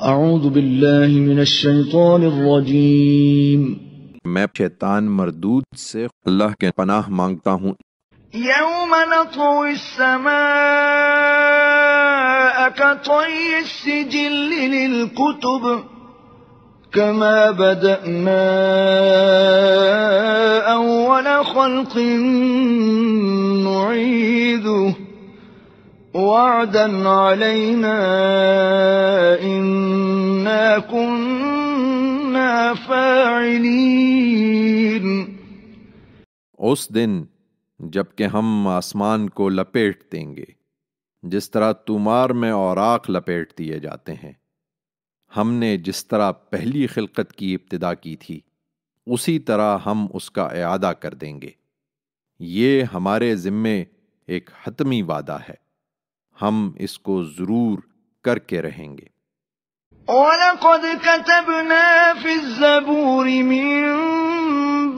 أعوذ بالله من الشيطان الرجيم میں شیطان مردود سے اللہ کے پناہ مانگتا ہوں يوم نطوي السماء كطي السجل للكتب كما بدأنا أول خلق وعدا علينا إنا كنا فاعلين اس دن جب کہ ہم آسمان کو لپیٹ دیں گے جس طرح تمار میں اور آخ لپیٹ دیے جاتے ہیں ہم نے جس طرح پہلی خلقت کی ابتدا کی تھی اسی طرح ہم اس کا اعادہ کر دیں گے یہ ہمارے ذمے ایک حتمی وعدہ ہے ہم اس کو ضرور کر کے رہیں گے وَلَقَدْ كَتَبْنَا فِي الزَّبُورِ مِن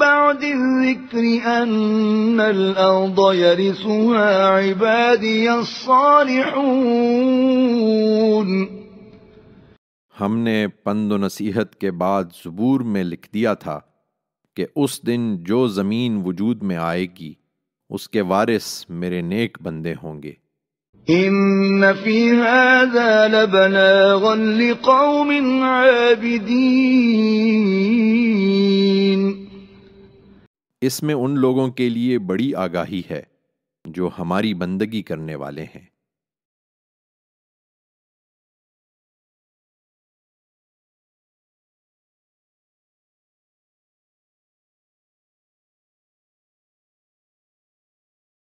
بَعْدِ الذِّكْرِ أَنَّ الْأَرْضَ يَرِثُهَا عِبَادِيَ الصَّالِحُونَ ہم نے پند و نصیحت کے بعد زبور میں لکھ دیا تھا کہ اس دن جو زمین وجود میں آئے گی اس کے وارث میرے نیک بندے ہوں گے في هذا لبلاغا لقوم عابدین اس میں ان لوگوں کے لیے بڑی آگاہی ہے جو ہماری بندگی کرنے والے ہیں